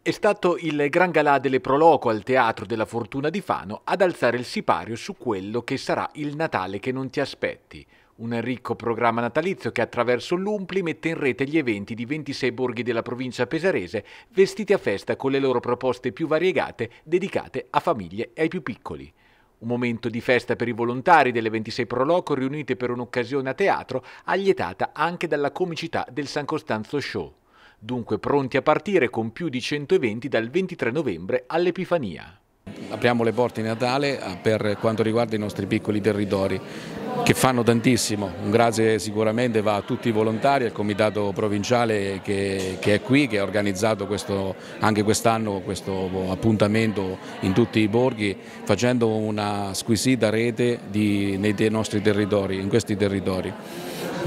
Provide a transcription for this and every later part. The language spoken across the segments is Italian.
È stato il Gran Galà delle Proloco al Teatro della Fortuna di Fano ad alzare il sipario su quello che sarà il Natale che non ti aspetti, un ricco programma natalizio che attraverso l'Umpli mette in rete gli eventi di 26 borghi della provincia pesarese vestiti a festa con le loro proposte più variegate dedicate a famiglie e ai più piccoli. Un momento di festa per i volontari delle 26 Proloco riunite per un'occasione a teatro, allietata anche dalla comicità del San Costanzo Show dunque pronti a partire con più di 120 dal 23 novembre all'Epifania. Apriamo le porte di Natale ah, per quanto riguarda i nostri piccoli territori che fanno tantissimo, un grazie sicuramente va a tutti i volontari, al comitato provinciale che, che è qui, che ha organizzato questo, anche quest'anno questo appuntamento in tutti i borghi, facendo una squisita rete di, nei nostri territori, in questi territori.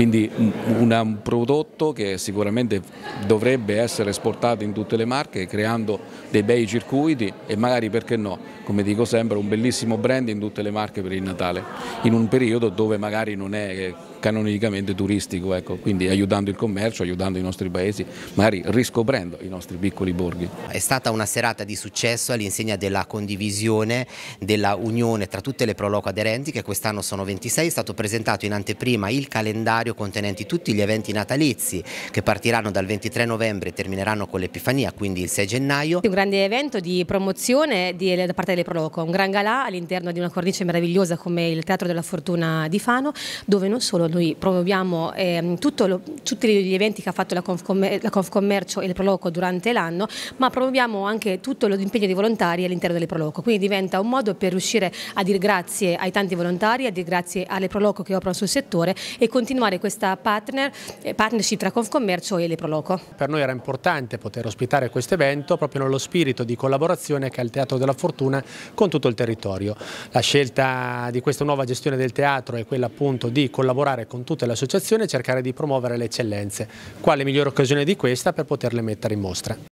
Quindi mm, un, prodotto che sicuramente dovrebbe essere esportato in tutte le marche creando dei bei circuiti e magari perché no, come dico sempre, un bellissimo brand in tutte le marche per il Natale, in un periodo dove magari non è canonicamente turistico, ecco. quindi aiutando il commercio, aiutando i nostri paesi, magari riscoprendo i nostri piccoli borghi. È stata una serata di successo all'insegna della condivisione, della unione tra tutte le Proloco aderenti che quest'anno sono 26, è stato presentato in anteprima il calendario calendario contenenti tutti gli eventi natalizi che partiranno dal 23 novembre e termineranno con l'Epifania, quindi il 6 gennaio. Un grande evento di promozione di, da parte delle Proloco, un gran galà all'interno di una cornice meravigliosa come il Teatro della Fortuna di Fano, dove non solo noi promuoviamo eh, lo, tutti gli eventi che ha fatto la, Confcom la Confcommercio e le Proloco durante l'anno, ma promuoviamo anche tutto l'impegno dei volontari all'interno delle Proloco, quindi diventa un modo per riuscire a dire grazie ai tanti volontari, a dire grazie alle Proloco che operano sul settore e continuare continuare questa partner, eh, partnership tra Confcommercio e le Leproloco. Per noi era importante poter ospitare questo evento proprio nello spirito di collaborazione che ha il Teatro della Fortuna con tutto il territorio. La scelta di questa nuova gestione del teatro è quella appunto di collaborare con tutte le associazioni e cercare di promuovere le eccellenze. Quale migliore occasione di questa per poterle mettere in mostra?